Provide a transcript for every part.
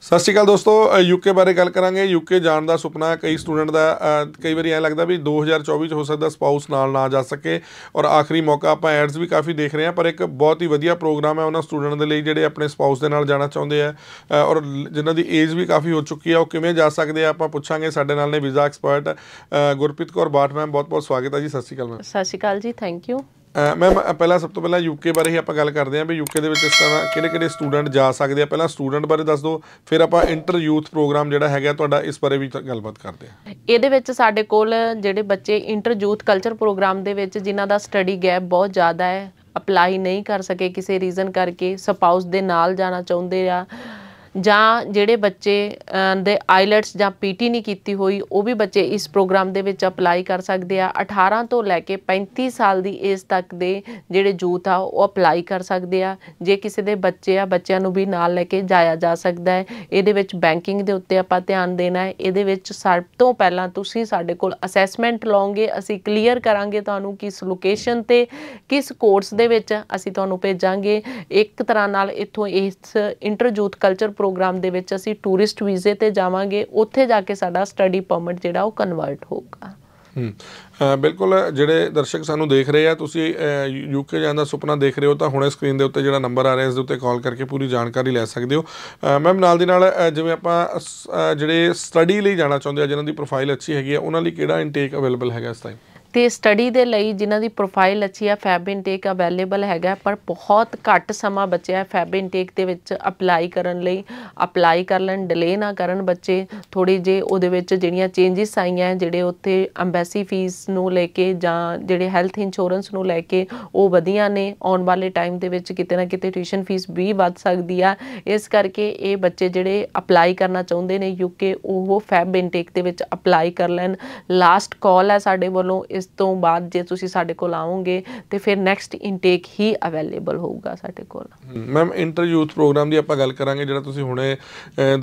ਸਤਿ ਸ਼੍ਰੀ ਅਕਾਲ ਦੋਸਤੋ ਯੂਕੇ ਬਾਰੇ ਗੱਲ ਕਰਾਂਗੇ ਯੂਕੇ ਜਾਣ ਦਾ ਸੁਪਨਾ ਕਈ ਸਟੂਡੈਂਟ ਦਾ ਕਈ ਵਾਰੀ ਐ ਲੱਗਦਾ ਵੀ 2024 ਚ ਹੋ ਸਕਦਾ ਸਪਾਊਸ ਨਾਲ ਨਾ ਜਾ ਸਕੇ ਔਰ ਆਖਰੀ ਮੌਕਾ ਆਪਾਂ ਐਡਸ ਵੀ ਕਾਫੀ ਦੇਖ ਰਹੇ ਆ ਪਰ ਇੱਕ ਬਹੁਤ ਹੀ ਵਧੀਆ ਪ੍ਰੋਗਰਾਮ ਹੈ ਉਹਨਾਂ ਸਟੂਡੈਂਟ ਦੇ ਲਈ ਜਿਹੜੇ ਆਪਣੇ ਸਪਾਊਸ ਦੇ ਨਾਲ ਜਾਣਾ ਚਾਹੁੰਦੇ ਆ ਔਰ ਜਿਨ੍ਹਾਂ ਦੀ ਏਜ ਵੀ ਕਾਫੀ ਹੋ ਚੁੱਕੀ ਆ ਉਹ ਕਿਵੇਂ ਜਾ ਸਕਦੇ ਆ ਆਪਾਂ ਪੁੱਛਾਂਗੇ ਸਾਡੇ ਨਾਲ ਨੇ visa expert Gurpreet Kaur Bath ma'am ਬਹੁਤ ਬਹੁਤ ਸਵਾਗਤ ਹੈ ਜੀ ਸਤਿ ਸ਼੍ਰੀ ਅਕਾਲ ਮੈਮ ਸਤਿ ਸ਼੍ਰੀ ਅਕਾਲ ਜੀ ਥੈਂਕ ਯੂ ਮੈਮ ਪਹਿਲਾਂ ਸਭ ਤੋਂ ਪਹਿਲਾਂ ਯੂਕੇ ਬਾਰੇ ਹੀ ਆਪਾਂ ਗੱਲ ਕਰਦੇ ਆਂ ਵੀ ਯੂਕੇ ਦੇ ਵਿੱਚ ਇਸ ਤਰ੍ਹਾਂ ਕਿਹੜੇ-ਕਿਹੜੇ ਸਟੂਡੈਂਟ ਜਾ ਸਕਦੇ ਆ ਪਹਿਲਾਂ ਸਟੂਡੈਂਟ ਬਾਰੇ ਦੱਸ ਦਿਓ ਫਿਰ ਆਪਾਂ ਇੰਟਰ ਯੂਥ ਪ੍ਰੋਗਰਾਮ ਜਿਹੜਾ ਹੈਗਾ ਤੁਹਾਡਾ ਇਸ ਬਾਰੇ ਵੀ ਗੱਲਬਾਤ ਕਰਦੇ ਆ ਇਹਦੇ ਵਿੱਚ ਸਾਡੇ ਕੋਲ ਜਿਹੜੇ ਬੱਚੇ ਇੰਟਰ ਯੂਥ ਕਲਚਰ ਪ੍ਰੋਗਰਾਮ ਦੇ ਵਿੱਚ ਜਿਨ੍ਹਾਂ ਦਾ ਸਟੱਡੀ ਗੈਪ ਬਹੁਤ ਜ਼ਿਆਦਾ ਹੈ ਅਪਲਾਈ ਨਹੀਂ ਕਰ ਸਕੇ ਕਿਸੇ ਰੀਜ਼ਨ ਕਰਕੇ ਸਪਾਊਸ ਦੇ ਨਾਲ ਜਾਣਾ ਚਾਹੁੰਦੇ ਆ ਜਾਂ ਜਿਹੜੇ ਬੱਚੇ ਦੇ ਆਈਲੈਟਸ ਜਾਂ ਪੀਟੀ ਨਹੀਂ ਕੀਤੀ ਹੋਈ ਉਹ ਵੀ ਬੱਚੇ ਇਸ ਪ੍ਰੋਗਰਾਮ ਦੇ ਵਿੱਚ ਅਪਲਾਈ ਕਰ ਸਕਦੇ ਆ 18 ਤੋਂ ਲੈ ਕੇ 35 ਸਾਲ ਦੀ ਏਜ ਤੱਕ ਦੇ ਜਿਹੜੇ ਯੂਥ ਆ ਉਹ ਅਪਲਾਈ ਕਰ ਸਕਦੇ ਆ ਜੇ ਕਿਸੇ ਦੇ ਬੱਚੇ ਆ ਬੱਚਿਆਂ ਨੂੰ ਵੀ ਨਾਲ ਲੈ ਕੇ ਜਾਇਆ ਜਾ ਸਕਦਾ ਹੈ ਇਹਦੇ ਵਿੱਚ ਬੈਂਕਿੰਗ ਦੇ ਉੱਤੇ ਆਪਾਂ ਧਿਆਨ ਦੇਣਾ ਹੈ ਇਹਦੇ ਵਿੱਚ ਸਭ ਤੋਂ ਪਹਿਲਾਂ ਤੁਸੀਂ ਸਾਡੇ ਕੋਲ ਅਸੈਸਮੈਂਟ ਲਓਗੇ ਅਸੀਂ ਕਲੀਅਰ ਕਰਾਂਗੇ ਤੁਹਾਨੂੰ ਕਿਸ ਲੋਕੇਸ਼ਨ ਤੇ ਕਿਸ ਕੋਰਸ ਦੇ ਵਿੱਚ ਅਸੀਂ ਤੁਹਾਨੂੰ ਭੇਜਾਂਗੇ ਇੱਕ ਤਰ੍ਹਾਂ ਨਾਲ ਇੱਥੋਂ ਇਸ ਇੰਟਰ ਯੂਥ ਕਲਚਰ ਪ੍ਰੋਗਰਾਮ ਦੇ ਵਿੱਚ ਅਸੀਂ ਟੂਰਿਸਟ ਵੀਜ਼ੇ ਤੇ ਜਾਵਾਂਗੇ ਉੱਥੇ ਜਾ ਕੇ ਸਾਡਾ ਸਟੱਡੀ ਪਰਮਿਟ ਜਿਹੜਾ ਉਹ ਕਨਵਰਟ ਹੋਊਗਾ ਬਿਲਕੁਲ ਜਿਹੜੇ ਦਰਸ਼ਕ ਸਾਨੂੰ ਦੇਖ ਰਹੇ ਆ ਤੁਸੀਂ ਯੂਕੇ ਜਾਣ ਦਾ ਸੁਪਨਾ ਦੇਖ ਰਹੇ ਹੋ ਤਾਂ ਹੁਣੇ ਸਕਰੀਨ ਦੇ ਉੱਤੇ ਜਿਹੜਾ ਨੰਬਰ ਆ ਰਿਹਾ ਇਸ ਦੇ ਉੱਤੇ ਕਾਲ ਕਰਕੇ ਪੂਰੀ ਜਾਣਕਾਰੀ ਲੈ ਸਕਦੇ ਹੋ ਮੈਮ ਨਾਲ ਦੀ ਨਾਲ ਜਿਵੇਂ ਆਪਾਂ ਜਿਹੜੇ ਸਟੱਡੀ ਲਈ ਜਾਣਾ ਚਾਹੁੰਦੇ ਆ ਜਿਨ੍ਹਾਂ ਦੀ ਪ੍ਰੋਫਾਈਲ ਅੱਛੀ ਹੈਗੀ ਆ ਉਹਨਾਂ ਲਈ ਕਿਹੜਾ ਇਨਟੇਕ ਅਵੇਲੇਬਲ ਹੈਗਾ ਇਸ ਟਾਈਮ ਤੇ ਸਟੱਡੀ ਦੇ ਲਈ ਜਿਨ੍ਹਾਂ ਦੀ ਪ੍ਰੋਫਾਈਲ ਅੱਛੀ ਆ ਫੈਬ ਇਨਟੇਕ ਅਵੇਲੇਬਲ ਹੈਗਾ ਪਰ ਬਹੁਤ ਘੱਟ ਸਮਾਂ ਬਚਿਆ ਹੈ ਫੈਬ ਇਨਟੇਕ ਦੇ ਵਿੱਚ ਅਪਲਾਈ ਕਰਨ ਲਈ ਅਪਲਾਈ ਕਰ ਲੈਣ ਡਿਲੇ ਨਾ ਕਰਨ ਬੱਚੇ ਥੋੜੀ ਜੇ ਉਹਦੇ ਵਿੱਚ ਜਿਹੜੀਆਂ ਚੇਂਜਸ ਆਈਆਂ ਜਿਹੜੇ ਉੱਥੇ ਐਮਬੈਸੀ ਫੀਸ ਨੂੰ ਲੈ ਕੇ ਜਾਂ ਜਿਹੜੇ ਹੈਲਥ ਇੰਸ਼ੋਰੈਂਸ ਨੂੰ ਲੈ ਕੇ ਉਹ ਵਧੀਆਂ ਨੇ ਆਉਣ ਵਾਲੇ ਟਾਈਮ ਦੇ ਵਿੱਚ ਕਿਤੇ ਨਾ ਕਿਤੇ ਟਿਊਸ਼ਨ ਫੀਸ ਵੀ ਵੱਧ ਸਕਦੀ ਆ ਇਸ ਕਰਕੇ ਇਹ ਬੱਚੇ ਜਿਹੜੇ ਅਪਲਾਈ ਕਰਨਾ ਚਾਹੁੰਦੇ ਨੇ ਯੂਕੇ ਉਹ ਫੈਬ ਇਨਟੇਕ ਦੇ ਵਿੱਚ ਅਪਲਾਈ ਕਰ ਲੈਣ ਲਾਸਟ ਕਾਲ ਹੈ ਸਾਡੇ ਵੱਲੋਂ ਇਸ ਇਸ ਤੋਂ ਬਾਅਦ ਜੇ ਤੁਸੀਂ ਸਾਡੇ ਕੋਲ ਆਓਗੇ ਤੇ ਫਿਰ ਨੈਕਸਟ ਇਨਟੇਕ ਹੀ ਅਵੇਲੇਬਲ ਹੋਊਗਾ ਸਾਡੇ ਕੋਲ ਮੈਮ ਇੰਟਰ ਯੂਥ ਪ੍ਰੋਗਰਾਮ ਦੀ ਆਪਾਂ ਗੱਲ ਕਰਾਂਗੇ ਜਿਹੜਾ ਤੁਸੀਂ ਹੁਣੇ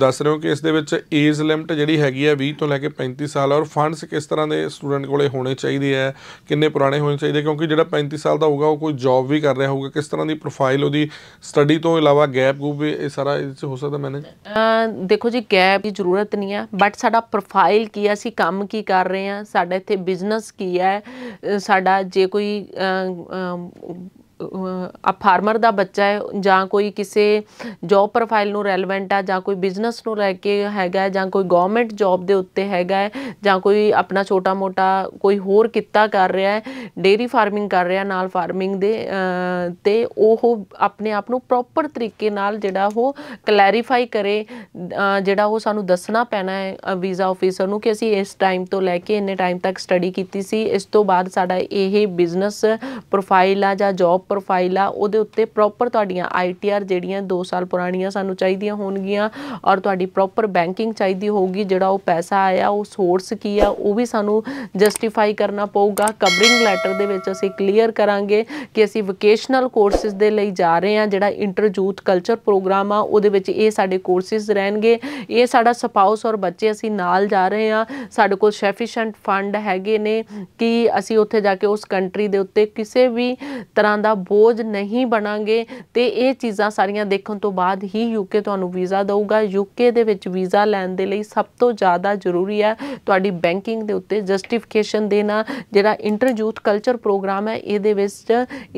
ਦੱਸ ਰਹੇ ਹੋ ਕਿ ਇਸ ਦੇ ਵਿੱਚ ਏਜ ਲਿਮਟ ਜਿਹੜੀ ਹੈਗੀ ਆ 20 ਤੋਂ ਲੈ ਕੇ 35 ਸਾਲ ਔਰ ਫੰਡਸ ਕਿਸ ਤਰ੍ਹਾਂ ਦੇ ਸਟੂਡੈਂਟ ਕੋਲੇ ਹੋਣੇ ਚਾਹੀਦੇ ਆ ਕਿੰਨੇ ਪੁਰਾਣੇ ਹੋਣੇ ਚਾਹੀਦੇ ਕਿਉਂਕਿ ਜਿਹੜਾ 35 ਸਾਲ ਦਾ ਹੋਊਗਾ ਉਹ ਕੋਈ ਜੌਬ ਵੀ ਕਰ ਰਿਹਾ ਹੋਊਗਾ ਕਿਸ ਤਰ੍ਹਾਂ ਦੀ ਪ੍ਰੋਫਾਈਲ ਉਹਦੀ ਸਟੱਡੀ ਤੋਂ ਇਲਾਵਾ ਗੈਪ ਗੂਪ ਵੀ ਇਹ ਸਾਰਾ ਇਸ ਵਿੱਚ ਹੋ ਸਕਦਾ ਮੈਨੇਜ ਦੇਖੋ ਜੀ ਗੈਪ ਦੀ ਜ਼ਰੂਰਤ ਨਹੀਂ ਆ ਬਟ ਸਾਡਾ ਪ੍ਰੋਫਾਈਲ ਕੀ ਆ ਅਸੀਂ ਕੰਮ ਕੀ ਕਰ ਰਹੇ ਆ ਸਾਡਾ ਇੱਥੇ ਬਿਜ਼ਨਸ ਕੀ ਹੈ ਹੈ ਸਾਡਾ ਜੇ ਕੋਈ ਆ ਫਾਰਮਰ ਦਾ ਬੱਚਾ ਹੈ ਜਾਂ ਕੋਈ ਕਿਸੇ ਜੌਬ ਪ੍ਰੋਫਾਈਲ ਨੂੰ ਰੈਲੇਵੈਂਟ ਆ ਜਾਂ ਕੋਈ ਬਿਜ਼ਨਸ ਨੂੰ ਲੈ ਕੇ ਹੈਗਾ ਜਾਂ ਕੋਈ ਗਵਰਨਮੈਂਟ ਜੌਬ ਦੇ ਉੱਤੇ ਹੈਗਾ ਜਾਂ ਕੋਈ ਆਪਣਾ ਛੋਟਾ-ਮੋਟਾ ਕੋਈ ਹੋਰ ਕਿੱਤਾ ਕਰ ਰਿਹਾ ਹੈ ਡੇਰੀ ਫਾਰਮਿੰਗ ਕਰ ਰਿਹਾ ਨਾਲ ਫਾਰਮਿੰਗ ਦੇ ਤੇ ਉਹ ਆਪਣੇ ਆਪ ਨੂੰ ਪ੍ਰੋਪਰ ਤਰੀਕੇ ਨਾਲ ਜਿਹੜਾ ਉਹ ਕਲੈਰੀਫਾਈ ਕਰੇ ਜਿਹੜਾ ਉਹ ਸਾਨੂੰ ਦੱਸਣਾ ਪੈਣਾ ਹੈ ਵੀਜ਼ਾ ਆਫੀਸਰ ਨੂੰ ਕਿ ਅਸੀਂ ਇਸ ਟਾਈਮ ਤੋਂ ਲੈ ਕੇ ਇੰਨੇ ਟਾਈਮ ਤੱਕ ਸਟੱਡੀ ਕੀਤੀ ਸੀ ਇਸ ਤੋਂ ਬਾਅਦ ਸਾਡਾ ਇਹ ਬਿਜ਼ਨਸ ਪ੍ਰੋਫਾਈਲ ਆ ਜਾਂ ਜੌਬ ਪ੍ਰੋਫਾਈਲ ਆ ਉਹਦੇ ਉੱਤੇ ਪ੍ਰੋਪਰ ਤੁਹਾਡੀਆਂ ਆਈਟੀਆਰ ਜਿਹੜੀਆਂ 2 ਸਾਲ ਪੁਰਾਣੀਆਂ ਸਾਨੂੰ ਚਾਹੀਦੀਆਂ ਹੋਣਗੀਆਂ ਔਰ ਤੁਹਾਡੀ ਪ੍ਰੋਪਰ ਬੈਂਕਿੰਗ ਚਾਹੀਦੀ ਹੋਊਗੀ ਜਿਹੜਾ ਉਹ ਪੈਸਾ ਆਇਆ ਉਹ ਸੋਰਸ ਕੀ ਆ ਉਹ ਵੀ ਸਾਨੂੰ ਜਸਟੀਫਾਈ ਕਰਨਾ ਪਊਗਾ ਕਵਰਿੰਗ ਲੈਟਰ ਦੇ ਵਿੱਚ ਅਸੀਂ ਕਲੀਅਰ ਕਰਾਂਗੇ ਕਿ ਅਸੀਂ ਵੋਕੇਸ਼ਨਲ ਕੋਰਸਿਸ ਦੇ ਲਈ ਜਾ ਰਹੇ ਹਾਂ ਜਿਹੜਾ ਇੰਟਰ ਕਲਚਰ ਪ੍ਰੋਗਰਾਮ ਆ ਉਹਦੇ ਵਿੱਚ ਇਹ ਸਾਡੇ ਕੋਰਸਿਸ ਰਹਿਣਗੇ ਇਹ ਸਾਡਾ ਸਪਾਊਸ ਔਰ ਬੱਚੇ ਅਸੀਂ ਨਾਲ ਜਾ ਰਹੇ ਹਾਂ ਸਾਡੇ ਕੋਲ ਸਫੀਸ਼ੀਐਂਟ ਫੰਡ ਹੈਗੇ ਨੇ ਕਿ ਅਸੀਂ ਉੱਥੇ ਜਾ ਕੇ ਉਸ ਕੰਟਰੀ ਦੇ ਉੱਤੇ ਕਿਸੇ ਵੀ ਤਰ੍ਹਾਂ ਦਾ ਦਾ ਬੋਝ ਨਹੀਂ ਬਣਾਂਗੇ ਤੇ ਇਹ ਚੀਜ਼ਾਂ ਸਾਰੀਆਂ ਦੇਖਣ ਤੋਂ ਬਾਅਦ ਹੀ ਯੂਕੇ ਤੁਹਾਨੂੰ ਵੀਜ਼ਾ ਦੇਊਗਾ ਯੂਕੇ ਦੇ ਵਿੱਚ ਵੀਜ਼ਾ ਲੈਣ ਦੇ ਲਈ ਸਭ ਤੋਂ ਜ਼ਿਆਦਾ ਜ਼ਰੂਰੀ ਹੈ ਤੁਹਾਡੀ ਬੈਂਕਿੰਗ ਦੇ ਉੱਤੇ ਜਸਟੀਫਿਕੇਸ਼ਨ ਦੇਣਾ ਜਿਹੜਾ ਇੰਟਰ ਯੂਥ ਕਲਚਰ ਪ੍ਰੋਗਰਾਮ ਹੈ ਇਹਦੇ ਵਿੱਚ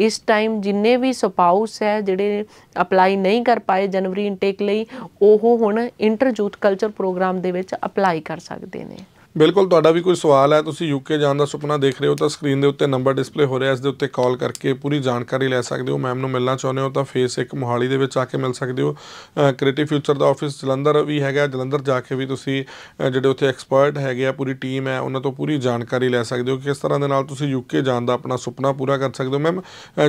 ਇਸ ਟਾਈਮ ਜਿੰਨੇ ਵੀ ਸਪਾਊਸ ਹੈ ਜਿਹੜੇ ਅਪਲਾਈ ਨਹੀਂ ਕਰ ਪਾਏ ਜਨਵਰੀ ਇਨਟੇਕ ਲਈ ਉਹ ਹੁਣ ਇੰਟਰ ਯੂਥ ਕਲਚਰ ਪ੍ਰੋਗਰਾਮ ਦੇ ਵਿੱਚ ਅਪਲਾਈ ਕਰ ਸਕਦੇ ਨੇ ਬਿਲਕੁਲ ਤੁਹਾਡਾ ਵੀ ਕੋਈ ਸਵਾਲ ਹੈ ਤੁਸੀਂ ਯੂਕੇ ਜਾਣ ਦਾ ਸੁਪਨਾ ਦੇਖ ਰਹੇ ਹੋ ਤਾਂ ਸਕਰੀਨ ਦੇ ਉੱਤੇ ਨੰਬਰ ਡਿਸਪਲੇ ਹੋ ਰਿਹਾ ਇਸ ਦੇ ਉੱਤੇ ਕਾਲ ਕਰਕੇ ਪੂਰੀ ਜਾਣਕਾਰੀ ਲੈ ਸਕਦੇ ਹੋ ਮੈਮ ਨੂੰ ਮਿਲਣਾ ਚਾਹੁੰਦੇ ਹੋ ਤਾਂ ਫੇਸ ਇੱਕ ਮੋਹਾਲੀ ਦੇ ਵਿੱਚ ਆ ਕੇ ਮਿਲ ਸਕਦੇ ਹੋ ਕ੍ਰੀਏਟਿਵ ਫਿਊਚਰ ਦਾ ਆਫਿਸ ਜਲੰਧਰ ਵੀ ਹੈਗਾ ਜਲੰਧਰ ਜਾ ਕੇ ਵੀ ਤੁਸੀਂ ਜਿਹੜੇ ਉੱਥੇ ਐਕਸਪਰਟ ਹੈਗੇ ਆ ਪੂਰੀ ਟੀਮ ਹੈ ਉਹਨਾਂ ਤੋਂ ਪੂਰੀ ਜਾਣਕਾਰੀ ਲੈ ਸਕਦੇ ਹੋ ਕਿਸ ਤਰ੍ਹਾਂ ਦੇ ਨਾਲ ਤੁਸੀਂ ਯੂਕੇ ਜਾਣ ਦਾ ਆਪਣਾ ਸੁਪਨਾ ਪੂਰਾ ਕਰ ਸਕਦੇ ਹੋ ਮੈਮ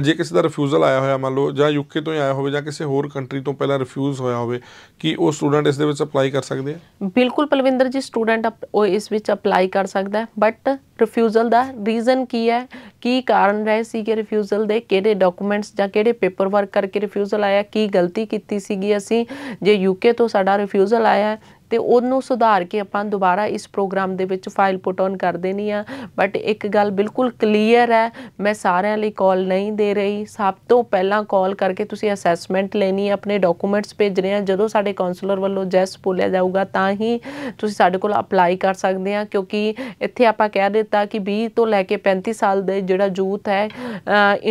ਜੇ ਕਿਸੇ ਦਾ ਰਿਫਿਊਜ਼ਲ ਆਇਆ ਹੋਇਆ ਮੰਨ ਲਓ ਜਾਂ ਯੂਕੇ ਤੋਂ ਆਇਆ ਹੋਵੇ ਜਾਂ ਕਿਸੇ ਹੋਰ ਕੰਟਰੀ ਤੋਂ ਪਹਿਲਾਂ ਰਿਫਿਊਜ਼ ਹੋਇਆ ਹੋਵੇ ਕਿ ਉਹ ਸਟੂਡੈਂਟ ਇਸ ਦੇ ਵਿੱਚ ਅਪਲਾਈ ਕਰ ਸਕਦੇ ਆ ਬਿਲਕੁਲ ਪਲਵਿੰਦਰ ਜੀ ਸਟੂਡੈਂਟ ਇਸ ਵਿੱਚ ਅਪਲਾਈ ਕਰ ਸਕਦਾ ਹੈ ਬਟ ਰਿਫਿਊਜ਼ਲ ਦਾ ਰੀਜ਼ਨ ਕੀ ਹੈ ਕੀ ਕਾਰਨ ਰਹੇ ਸੀ ਕਿ ਰਿਫਿਊਜ਼ਲ ਦੇ ਕਿਹੜੇ ਡਾਕੂਮੈਂਟਸ ਜਾਂ ਕਿਹੜੇ ਪੇਪਰ ਵਰਕ ਕਰਕੇ ਰਿਫਿਊਜ਼ਲ ਆਇਆ ਕੀ ਗਲਤੀ ਕੀਤੀ ਸੀਗੀ ਅਸੀਂ ਜੇ ਯੂਕੇ ਤੋਂ ਸਾਡਾ ਰਿਫਿਊਜ਼ਲ ਆਇਆ ਤੇ ਉਹਨੂੰ ਸੁਧਾਰ ਕੇ ਆਪਾਂ ਦੁਬਾਰਾ ਇਸ ਪ੍ਰੋਗਰਾਮ ਦੇ ਵਿੱਚ ਫਾਈਲ ਪੁਟ ਔਨ ਕਰ ਦੇਣੀ ਆ ਬਟ ਇੱਕ ਗੱਲ ਬਿਲਕੁਲ ਕਲੀਅਰ ਹੈ ਮੈਂ ਸਾਰਿਆਂ ਲਈ ਕਾਲ ਨਹੀਂ ਦੇ ਰਹੀ ਸਭ ਤੋਂ ਪਹਿਲਾਂ ਕਾਲ ਕਰਕੇ ਤੁਸੀਂ ਅਸੈਸਮੈਂਟ ਲੈਣੀ ਆਪਣੇ ਡਾਕੂਮੈਂਟਸ ਰਹੇ ਆ ਜਦੋਂ ਸਾਡੇ ਕਾਉਂਸਲਰ ਵੱਲੋਂ ਜੈਸ ਬੋਲਿਆ ਜਾਊਗਾ ਤਾਂ ਹੀ ਤੁਸੀਂ ਸਾਡੇ ਕੋਲ ਅਪਲਾਈ ਕਰ ਸਕਦੇ ਆ ਕਿਉਂਕਿ ਇੱਥੇ ਆਪਾਂ ਕਹਿ ਦਿੱਤਾ ਕਿ 20 ਤੋਂ ਲੈ ਕੇ 35 ਸਾਲ ਦੇ ਜਿਹੜਾ ਯੂਥ ਹੈ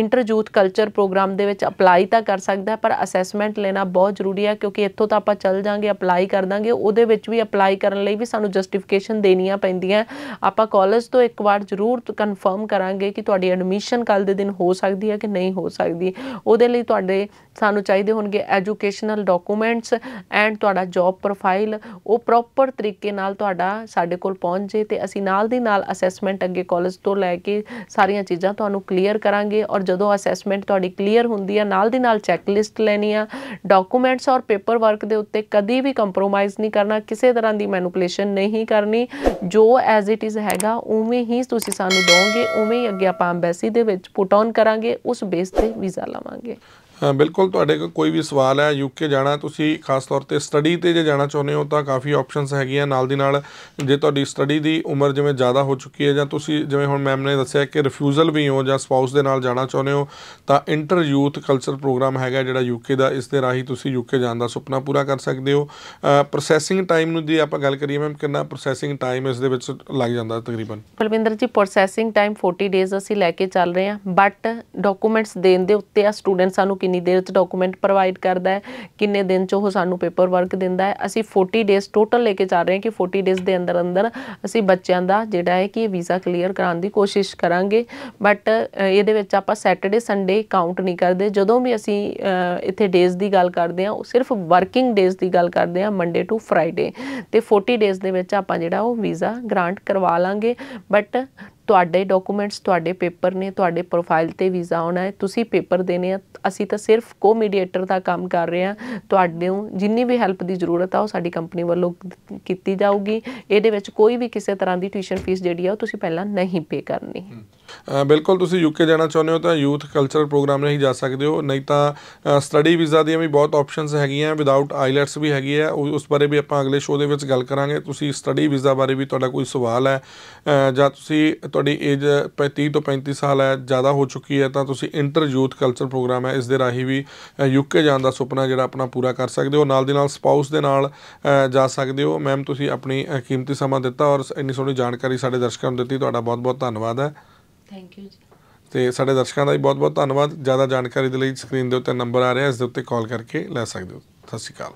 ਇੰਟਰ ਯੂਥ ਕਲਚਰ ਪ੍ਰੋਗਰਾਮ ਦੇ ਵਿੱਚ ਅਪਲਾਈ ਤਾਂ ਕਰ ਸਕਦਾ ਪਰ ਅਸੈਸਮੈਂਟ ਲੈਣਾ ਬਹੁਤ ਜ਼ਰੂਰੀ ਹੈ ਕਿਉਂਕਿ ਇੱਥੋਂ ਤਾਂ ਆਪਾਂ ਚੱਲ ਜਾਾਂਗੇ ਅਪਲਾਈ ਕਰ ਦਾਂਗੇ ਉਹਦੇ ਦੇ ਵਿੱਚ ਵੀ ਅਪਲਾਈ ਕਰਨ ਲਈ ਵੀ ਸਾਨੂੰ ਜਸਟੀਫਿਕੇਸ਼ਨ ਦੇਣੀਆਂ ਪੈਂਦੀਆਂ ਆਪਾਂ ਕਾਲਜ ਤੋਂ ਇੱਕ ਵਾਰ ਜ਼ਰੂਰ ਕਨਫਰਮ ਕਰਾਂਗੇ ਕਿ ਤੁਹਾਡੀ ਐਡਮਿਸ਼ਨ ਕੱਲ ਦੇ ਦਿਨ ਹੋ ਸਕਦੀ ਹੈ ਕਿ ਨਹੀਂ ਹੋ ਸਕਦੀ ਉਹਦੇ ਲਈ ਤੁਹਾਡੇ ਸਾਨੂੰ ਚਾਹੀਦੇ ਹੋਣਗੇ ਐਜੂਕੇਸ਼ਨਲ ਡਾਕੂਮੈਂਟਸ ਐਂਡ ਤੁਹਾਡਾ ਜੌਬ ਪ੍ਰੋਫਾਈਲ ਉਹ ਪ੍ਰੋਪਰ ਤਰੀਕੇ ਨਾਲ ਤੁਹਾਡਾ ਸਾਡੇ ਕੋਲ ਪਹੁੰਚ ਜੇ ਤੇ ਅਸੀਂ ਨਾਲ ਦੀ ਨਾਲ ਅਸੈਸਮੈਂਟ ਅੱਗੇ ਕਾਲਜ ਤੋਂ ਲੈ ਕੇ ਸਾਰੀਆਂ ਚੀਜ਼ਾਂ ਤੁਹਾਨੂੰ ਕਲੀਅਰ ਕਰਾਂਗੇ ਔਰ ਜਦੋਂ ਅਸੈਸਮੈਂਟ ਤੁਹਾਡੀ ਕਲੀਅਰ ਹੁੰਦੀ ਹੈ ਨਾਲ ਦੀ ਨਾਲ ਚੈੱਕ ਲਿਸਟ ਲੈਣੀ ਆ ਡਾਕੂਮੈਂਟਸ ਔਰ ਪੇਪਰ ਵਰਕ ਦੇ ਉੱਤੇ ਕਦੀ ਵੀ ਕੰਪਰੋਮਾਈਜ਼ ਨਹੀਂ ਕਰਨਾ ਕਰਨਾ ਕਿਸੇ ਤਰ੍ਹਾਂ ਦੀ ਮੈਨੂਪਲੇਸ਼ਨ ਨਹੀਂ ਕਰਨੀ ਜੋ ਐਜ਼ ਇਟ ਇਜ਼ ਹੈਗਾ ਉਵੇਂ ਹੀ ਤੁਸੀਂ ਸਾਨੂੰ ਦੋਗੇ ਉਵੇਂ ਹੀ ਅੱਗੇ ਆਪਾਂ ਐਮਬੈਸੀ ਦੇ ਵਿੱਚ ਪੁੱਟ ਔਨ ਕਰਾਂਗੇ ਉਸ ਬੇਸ ਤੇ ਵੀਜ਼ਾ ਲਵਾਂਗੇ ਬਿਲਕੁਲ ਤੁਹਾਡੇ ਕੋਲ ਕੋਈ ਵੀ ਸਵਾਲ ਹੈ ਯੂਕੇ ਜਾਣਾ ਤੁਸੀਂ ਖਾਸ ਤੌਰ ਤੇ ਸਟੱਡੀ ਤੇ ਜੇ ਜਾਣਾ ਚਾਹੁੰਦੇ ਹੋ ਤਾਂ ਕਾਫੀ ਆਪਸ਼ਨਸ ਹੈਗੀਆਂ ਨਾਲ ਦੀ ਨਾਲ ਜੇ ਤੁਹਾਡੀ ਸਟੱਡੀ ਦੀ ਉਮਰ ਜਿਵੇਂ ਜ਼ਿਆਦਾ ਹੋ ਚੁੱਕੀ ਹੈ ਜਾਂ ਤੁਸੀਂ ਜਿਵੇਂ ਹੁਣ ਮੈਮ ਨੇ ਦੱਸਿਆ ਕਿ ਰਿਫਿਊਜ਼ਲ ਵੀ ਹੋ ਜਾਂ ਸਪਾਊਸ ਦੇ ਨਾਲ ਜਾਣਾ ਚਾਹੁੰਦੇ ਹੋ ਤਾਂ ਇੰਟਰ ਯੂਥ ਕਲਚਰ ਪ੍ਰੋਗਰਾਮ ਹੈਗਾ ਜਿਹੜਾ ਯੂਕੇ ਦਾ ਇਸ ਦੇ ਰਾਹੀਂ ਤੁਸੀਂ ਯੂਕੇ ਜਾਣ ਦਾ ਸੁਪਨਾ ਪੂਰਾ ਕਰ ਸਕਦੇ ਹੋ ਪ੍ਰੋਸੈਸਿੰਗ ਟਾਈਮ ਨੂੰ ਦੀ ਆਪਾਂ ਗੱਲ ਕਰੀਏ ਮੈਮ ਕਿੰਨਾ ਪ੍ਰੋਸੈਸਿੰਗ ਟਾਈਮ ਇਸ ਦੇ ਵਿੱਚ ਲੱਗ ਜਾਂਦਾ ਤਕਰੀਬਨ ਬਲਵਿੰਦਰ ਜੀ ਪ੍ਰੋਸੈਸਿੰਗ ਟਾਈਮ 40 ਡੇਜ਼ ਅਸੀਂ ਲੈ ਕੇ ਚੱਲ ਰਹੇ ਹਾਂ ਬਟ ਡਾਕੂਮੈਂਟਸ ਦੇਣ ਦੇ ਉੱਤੇ ਆ ਸਟੂਡੈਂਟਸ ਸਾਨੂੰ ਕਿੰਨੀ ਦੇਰ ਚ ਡਾਕੂਮੈਂਟ ਪ੍ਰੋਵਾਈਡ ਕਰਦਾ ਹੈ ਕਿੰਨੇ ਦਿਨ ਚ ਉਹ ਸਾਨੂੰ ਪੇਪਰ ਵਰਕ ਦਿੰਦਾ ਹੈ ਅਸੀਂ 40 ਡੇਸ ਟੋਟਲ ਲੈ ਕੇ ਚੱਲ ਰਹੇ ਹਾਂ ਕਿ 40 ਡੇਸ ਦੇ ਅੰਦਰ ਅੰਦਰ ਅਸੀਂ ਬੱਚਿਆਂ ਦਾ ਜਿਹੜਾ ਹੈ ਕਿ ਵੀਜ਼ਾ ਕਲੀਅਰ ਕਰਾਉਣ ਦੀ ਕੋਸ਼ਿਸ਼ ਕਰਾਂਗੇ ਬਟ ਇਹਦੇ ਵਿੱਚ ਆਪਾਂ ਸੈਟਰਡੇ ਸੰਡੇ ਕਾਊਂਟ ਨਹੀਂ ਕਰਦੇ ਜਦੋਂ ਵੀ ਅਸੀਂ ਇੱਥੇ ਡੇਸ ਦੀ ਗੱਲ ਕਰਦੇ ਹਾਂ ਉਹ ਸਿਰਫ ਵਰਕਿੰਗ ਡੇਸ ਦੀ ਗੱਲ ਕਰਦੇ ਹਾਂ ਮੰਡੇ ਟੂ ਫਰਾਈਡੇ ਤੇ 40 ਡੇਸ ਦੇ ਵਿੱਚ ਆਪਾਂ ਜਿਹੜਾ ਉਹ ਵੀਜ਼ਾ ਗ੍ਰਾਂਟ ਕਰਵਾ ਲਾਂਗੇ ਬਟ ਤੁਹਾਡੇ ਡਾਕੂਮੈਂਟਸ ਤੁਹਾਡੇ ਪੇਪਰ ਨੇ ਤੁਹਾਡੇ ਪ੍ਰੋਫਾਈਲ ਤੇ ਵੀਜ਼ਾ ਆਉਣਾ ਹੈ ਤੁਸੀਂ ਪੇਪਰ ਦੇਣੇ ਆ ਅਸੀਂ ਤਾਂ ਸਿਰਫ ਕੋ ਮੀਡੀਏਟਰ ਦਾ ਕੰਮ ਕਰ ਰਹੇ ਆ ਤੁਹਾਡੇ ਨੂੰ ਜਿੰਨੀ ਵੀ ਹੈਲਪ ਦੀ ਜ਼ਰੂਰਤ ਆ ਉਹ ਸਾਡੀ ਕੰਪਨੀ ਵੱਲੋਂ ਕੀਤੀ ਜਾਊਗੀ ਇਹਦੇ ਵਿੱਚ ਕੋਈ ਵੀ ਕਿਸੇ ਤਰ੍ਹਾਂ ਦੀ ਟਿਊਸ਼ਨ ਫੀਸ ਜਿਹੜੀ ਆ ਉਹ ਤੁਸੀਂ ਪਹਿਲਾਂ ਨਹੀਂ ਪੇ ਕਰਨੀ ਬਿਲਕੁਲ ਤੁਸੀਂ ਯੂਕੇ ਜਾਣਾ ਚਾਹੁੰਦੇ ਹੋ ਤਾਂ ਯੂਥ ਕਲਚਰਲ ਪ੍ਰੋਗਰਾਮ ਨਹੀਂ ਜਾ ਸਕਦੇ ਹੋ ਨਹੀਂ ਤਾਂ ਸਟੱਡੀ ਵੀਜ਼ਾ ਦੀਆਂ ਵੀ ਬਹੁਤ ਆਪਸ਼ਨਸ ਹੈਗੀਆਂ ਵਿਦਆਊਟ ਆਈਲੈਟਸ ਵੀ ਹੈਗੀ ਆ ਉਸ ਬਾਰੇ ਵੀ ਆਪਾਂ ਅਗਲੇ ਸ਼ੋਅ ਦੇ ਵਿੱਚ ਗੱਲ ਕਰਾਂਗੇ ਤੁਸੀਂ ਸਟੱਡੀ ਵੀਜ਼ਾ ਬਾਰੇ ਵੀ ਤੁਹਾਡਾ ਕੋਈ ਸਵਾਲ ਹੈ ਜਾਂ ਤੁਸੀਂ ਤੁਹਾਡੀ ਏਜ 35 ਤੋਂ 35 ਸਾਲ ਹੈ ਜ਼ਿਆਦਾ ਹੋ ਚੁੱਕੀ ਹੈ ਤਾਂ ਤੁਸੀਂ ਇੰਟਰ ਯੂਥ ਕਲਚਰ ਪ੍ਰੋਗਰਾਮ ਹੈ ਇਸ ਦੇ ਰਾਹੀਂ ਵੀ ਯੂਕੇ ਜਾਣ ਦਾ ਸੁਪਨਾ ਜਿਹੜਾ ਆਪਣਾ ਪੂਰਾ ਕਰ ਸਕਦੇ ਹੋ ਨਾਲ ਦੇ ਨਾਲ ਸਪਾਊਸ ਦੇ ਨਾਲ ਜਾ ਸਕਦੇ ਹੋ ਮੈਮ ਤੁਸੀਂ ਆਪਣੀ ਕੀਮਤੀ ਸਮਾਂ ਦਿੱਤਾ ਔਰ ਇੰਨੀ ਸੋਹਣੀ ਜਾਣਕਾਰੀ ਸਾਡੇ ਦਰਸ਼ਕਾਂ ਨੂੰ ਦਿੱਤੀ ਤੁਹਾਡਾ ਬਹੁਤ-ਬਹੁਤ ਧੰਨਵਾਦ ਹੈ ਥੈਂਕ ਯੂ ਜੀ ਤੇ ਸਾਡੇ ਦਰਸ਼ਕਾਂ ਦਾ ਵੀ ਬਹੁਤ-ਬਹੁਤ ਧੰਨਵਾਦ ਜਿਆਦਾ ਜਾਣਕਾਰੀ ਦੇ ਲਈ ਸਕਰੀਨ ਦੇ ਉੱਤੇ ਨੰਬਰ ਆ ਰਿਹਾ ਇਸ ਦੇ ਉੱਤੇ ਕਾਲ ਕਰਕੇ ਲੈ ਸਕਦੇ ਹੋ ਸਤਿ ਸ਼੍ਰੀ ਅਕਾਲ